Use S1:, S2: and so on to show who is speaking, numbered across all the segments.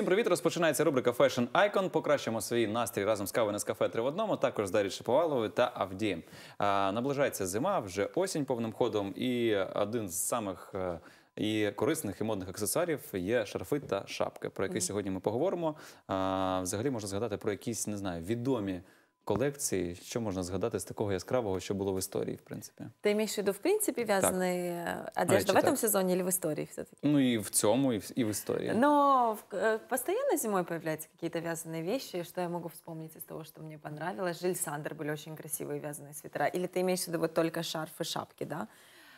S1: Всім привіт! Розпочинається рубрика Fashion Icon. Покращимо свій настрій разом з кавою на кафе три в одному. Також з Дар'ю Шаповаловою та Авдієм. Наближається зима, вже осінь повним ходом. І один з самих е, і корисних і модних аксесуарів є шарфи та шапки, про які сьогодні ми поговоримо. А, взагалі можна згадати про якісь не знаю відомі колекції, що можна згадати з такого яскравого, що було в истории, в принципе.
S2: Ты имеешь в виду, в принципе, вязаные одежда в этом сезоне или в истории все-таки?
S1: Ну и в цьому, и в, и в истории. Но
S2: ну, в, е, постоянно зимой появляются какие-то вязаные вещи, что я могу вспомнить из того, что мне понравилось. Жиль Сандер были очень красивые вязаные свитера. Или ты имеешь в виду вот только шарф и шапки, да?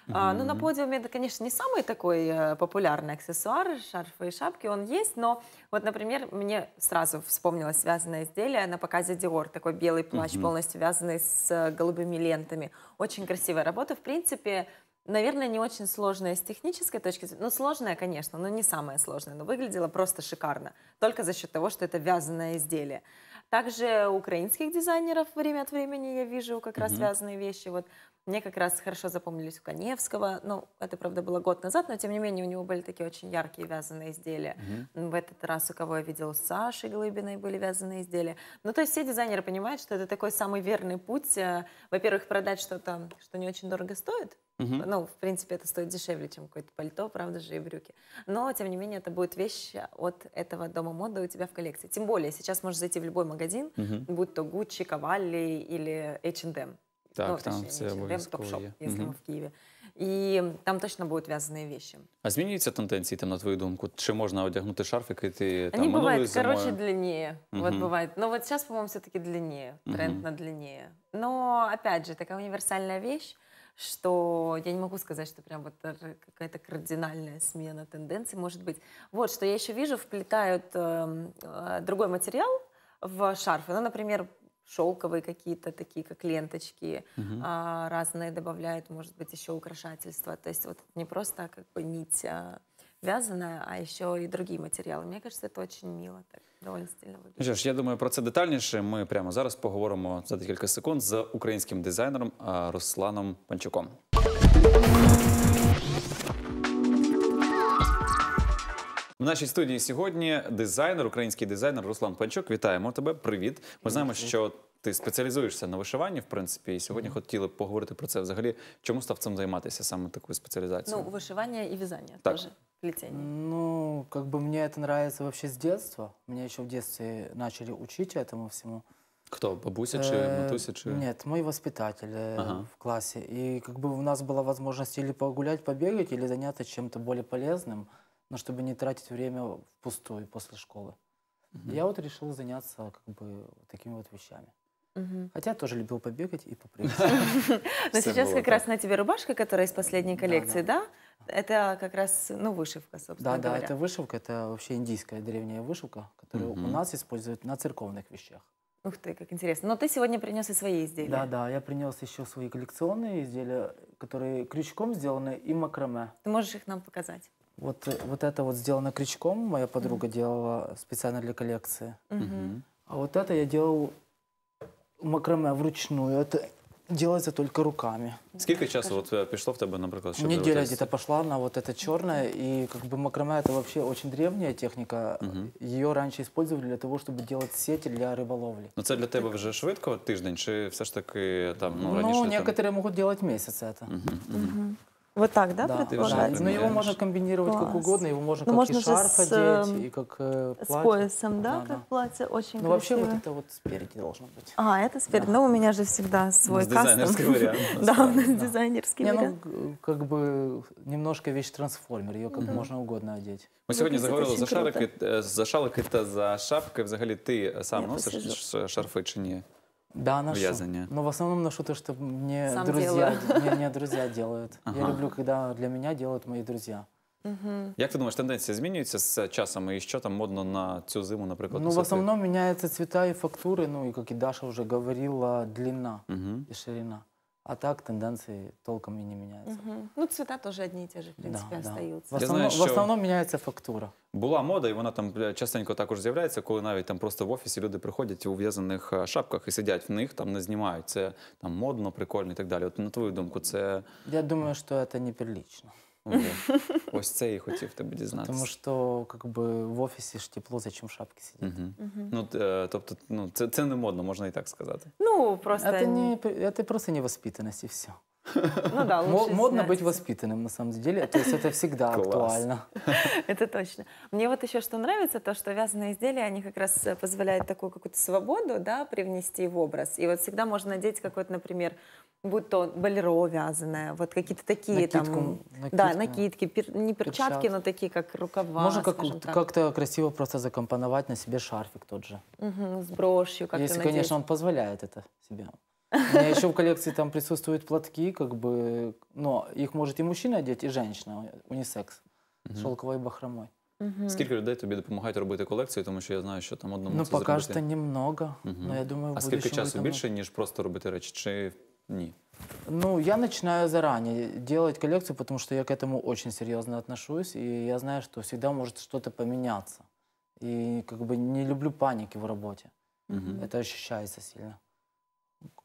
S2: Mm-hmm. ну, на подиуме это, конечно, не самый такой э, популярный аксессуар, шарфы и шапки, он есть, но вот, например, мне сразу вспомнилось связанное изделие на показе Dior, такой белый плащ, mm-hmm. полностью вязанный с э, голубыми лентами. Очень красивая работа, в принципе, Наверное, не очень сложная с технической точки зрения. Ну, сложная, конечно, но не самая сложная. Но выглядела просто шикарно. Только за счет того, что это вязаное изделие. Также украинских дизайнеров время от времени я вижу как mm-hmm. вязаные вещи. Вот мне как раз хорошо запомнились у Каневского, Ну, это, правда, было год назад, но, тем не менее, у него были такие очень яркие вязаные изделия. Угу. В этот раз, у кого я видела, у Саши Глыбиной были вязаные изделия. Ну, то есть все дизайнеры понимают, что это такой самый верный путь. Э, во-первых, продать что-то, что не очень дорого стоит. Угу. Ну, в принципе, это стоит дешевле, чем какое-то пальто, правда же, и брюки. Но, тем не менее, это будет вещь от этого дома моды у тебя в коллекции. Тем более, сейчас можешь зайти в любой магазин, угу. будь то Гуччи, Кавалли или H&M.
S1: Ну, так, ну, там точнее, все обов'язково є. Якщо угу. ми в
S2: Києві. І там точно будуть в'язані віші.
S1: А змінюються тенденції там, на твою думку? Чи можна одягнути шарф, який ти там Они минулої бывают, зимою? короче,
S2: длиннее. Угу. Вот бывает. Но вот сейчас, по-моему, все-таки длиннее. Тренд угу. на длиннее. Но, опять же, такая универсальная вещь, что я не могу сказать, что прям вот какая-то кардинальная смена тенденций может быть. Вот, что я еще вижу, вплетают э, э, другой материал в шарф. Ну, например, шелковые какие-то такие, как ленточки угу. а, разные добавляют, может быть, еще украшательства. То есть вот не просто как бы нить а, вязаная, а еще и другие материалы. Мне кажется, это очень мило, так доволі стильно
S1: виглядає. Що я думаю, про це детальніше. Ми прямо зараз поговоримо за декілька секунд з українським дизайнером Русланом Панчуком. В нашій студії сьогодні дизайнер, український дизайнер Руслан Панчук. Вітаємо тебе. Привіт. Ми знаємо, що ти спеціалізуєшся на вишиванні, в принципі, і сьогодні хотіли б поговорити про це взагалі. Чому став цим займатися саме такою спеціалізацією? Ну,
S2: вишивання и вязание Так. тоже плетение.
S3: Ну, как бы мне это нравится вообще с детства. Меня еще в детстве начали учить этому всему.
S1: Хто? Бабуся э, чи матуся? Чи... Нет,
S3: мой воспитатель э, Ага. в классе. И как бы у нас была возможность или погулять, побегать, или заняться чем-то более но чтобы не тратить время впустую после школы. Угу. Я вот решил заняться как бы такими вот вещами. Угу. Хотя тоже любил побегать и попрыгать. Но сейчас как раз
S2: на тебе рубашка, которая из последней коллекции, да? Это как раз, ну, вышивка, собственно Да, да, это
S3: вышивка, это вообще индийская древняя вышивка, которую у нас используют на церковных вещах. Ух ты, как интересно. Но ты сегодня принес и свои изделия. Да, да, я принес еще свои коллекционные изделия, которые крючком сделаны и макраме. Ты можешь их нам показать? Вот, э, вот это вот сделано крючком, моя подруга mm-hmm. делала специально для коллекции. Mm-hmm. А вот это я делал макраме вручную. Это делается только руками.
S1: Сколько часу вот э, пришло в тебе, наприклад, щоб Неделя вот где-то
S3: пошла на вот это черное, и как бы макраме это вообще очень древняя техника. Угу. Ее раньше использовали для того, чтобы делать сети для рыболовли.
S1: Но это для тебя тебе вже швидко тиждень, чи все же таки э, там ну, раніше? Ну, некоторые
S3: там... могут делать месяц это. угу. Угу. Вот так, да, да предполагается? Но ну, его можно комбинировать Класс. как угодно, его можно ну, как можно и шарф с, одеть, эм, и как э, платье. С поясом, да, да как да.
S2: платье, очень Ну вообще вот это
S3: вот спереди должно быть.
S2: А, это спереди, да. ну у меня же всегда свой кастом. дизайнерский вариант. Да, у нас дизайнерский ну, вариант.
S3: Ну, как бы немножко вещь-трансформер, ее как можно угодно одеть. Мы сегодня заговорили за шарик,
S1: э, за шарик это за шапки. Взагалі ты сам носишь шарфы, чи нет? Да, ношу. Вязание.
S3: Но ну, в основном ношу то, что мне Сам друзья, мне, мне друзья делают. Ага. Я люблю, когда для меня делают мои друзья.
S1: Угу. Як ти думаєш, тенденції змінюються з часом і що там модно на цю зиму, наприклад? Ну, в основному
S3: міняються цвета и фактури. ну и, как и Даша вже говорила, длина угу. и ширина. А так тенденції толком і не
S1: міняються.
S2: Угу. Ну, цвіта теж одні і те ж. в принципі, да, остаються.
S3: Да. В, основном, знаю, в основному міняється
S1: фактура. Була мода, і вона там частенько також з'являється, коли навіть там просто в офісі люди приходять у в'язаних е, шапках і сидять в них, там не знімають. Це там модно, прикольно і так далі. От на твою думку, це.
S3: Я думаю, що це неприлично.
S1: Ось це і хотів тебе дізнатися. Тому
S3: що как бы, в офісі ж тепло, за чим в шапці
S1: сидіти. Угу. Угу. Ну, е, тобто, ну, це, це не модно, можна і так сказати.
S2: Ну, просто...
S3: а ти не, це просто невоспитаність і все.
S2: Ну да, лучше Модно знать. быть
S3: воспитанным, на самом деле. То есть это всегда Класс. актуально. Это
S2: точно. Мне вот еще что нравится, то, что вязаные изделия, они как раз э, позволяют такую какую-то свободу, да, привнести в образ. И вот всегда можно надеть какой-то, например, будь то болеро вязаное, вот какие-то такие накидку, там... Накидку. Да, накидки, пер, не перчатки, Перчатки. но такие, как рукава, Можно как, как-то
S3: красиво просто закомпоновать на себе шарфик тот же.
S2: Мгм, с брошью как-то Если, надеть. конечно, он
S3: позволяет это себе у меня еще в коллекции там присутствуют платки, как бы, но их может и мужчина одеть, и женщина, унісекс, з бахромой. бахромою. Скільки
S1: людей тобі допомагають робити колекцію, тому що я знаю, що там одному Ну, це поки що зробити.
S3: немного, но я думаю, в А скільки будущем часу витягнуть. більше,
S1: ніж просто робити речі, чи ні?
S3: Ну, я начинаю заранее делать коллекцию, потому что я к этому очень серьезно отношусь, и я знаю, что всегда может что-то поменяться. И как бы не люблю паники в работе. Мгм. Это ощущается сильно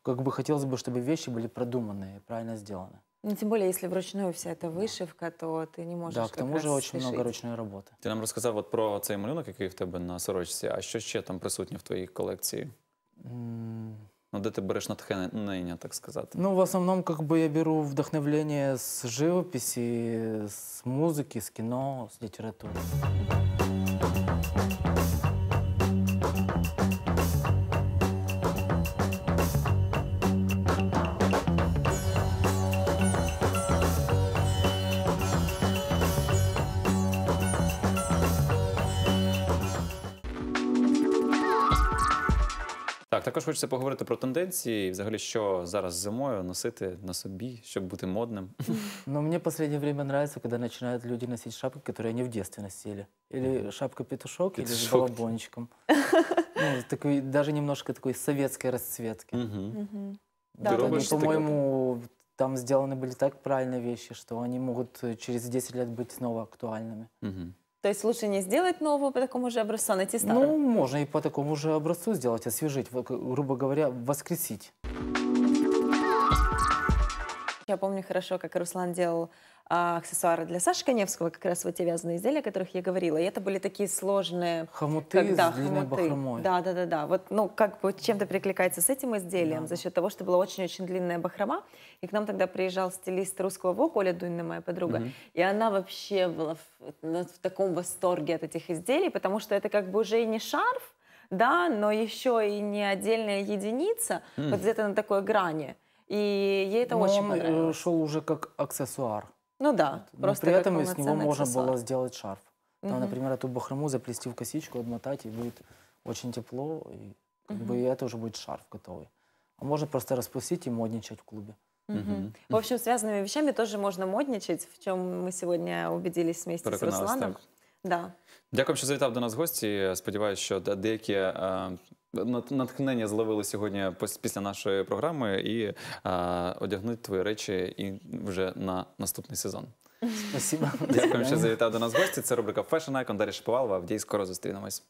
S3: как бы хотелось бы, чтобы вещи были продуманные, правильно сделаны.
S2: Ну, тем более, если вручную вся эта вишивка, то ты не можешь. Да, к тому же очень много
S3: ручной работы.
S1: Ты нам рассказал вот про цей малюнок, який в тебе на сорочці. А что еще там присутнє в твоїй колекції? Mm. Ну, де ти береш натхнення, так сказать. Ну,
S3: в основном, как бы я беру вдохновление с живописи, с музыки, с кино, с литературы.
S1: Також хочеться поговорити про тенденції, і взагалі, що зараз зимою носити на собі, щоб бути модним.
S3: Ну мне в последнее время нравится, когда начинают люди носить шапки, которые они в детстве носили. Или шапка-петушок, или с Петушок.
S1: балабончиком.
S3: Ну, такой, даже немножко такой советской расцветки. Мгм. Мгм. Да, Ты по-моему, там сделаны были так правильные вещи, что они могут через 10 лет быть снова актуальными. Мгм.
S2: То есть лучше не сделать новую по такому же образцу, а найти старую? Ну, можно
S3: и по такому же образцу сделать, освежить, грубо говоря, воскресить.
S2: Я помню хорошо, как Руслан делал а, аксессуары для Саши Коневского, как раз вот эти вязаные изделия, о которых я говорила. И это были такие сложные... Хомуты когда, с длинной хомуты. бахромой. Да, да, да, да. Вот, ну, как бы чем-то прикликается с этим изделием да. за счет того, что была очень-очень длинная бахрома. И к нам тогда приезжал стилист русского ВОК, Оля Дунина, моя подруга. Угу. И она вообще была в, в таком восторге от этих изделий, потому что это как бы уже и не шарф, да, но еще и не отдельная единица, mm. вот где-то на такой грани. И ей это но очень он
S3: э, шел уже как аксессуар.
S2: Ну да, вот. просто при этом из него можно было
S3: сделать шарф. Там, угу. например, эту бахрому заплести в косичку, обмотать, и будет очень тепло, и как угу. бы это уже будет шарф готовый. А можно просто распустить и модничать в клубе.
S2: Угу. В общем, связанными вещами тоже можно модничать, в чем мы сегодня убедились вместе с Русланом. Так. Да.
S1: Дякую, що завітав до нас в гості. Сподіваюся, що деякі. Е, натхнення зловили сьогодні після нашої програми і а, одягнуть твої речі і вже на наступний сезон.
S3: Спасибо. Дякую, що
S1: завітав до нас в гості. Це рубрика Fashion Icon. Дар'я Шиповалова. Авдій, скоро зустрінемось.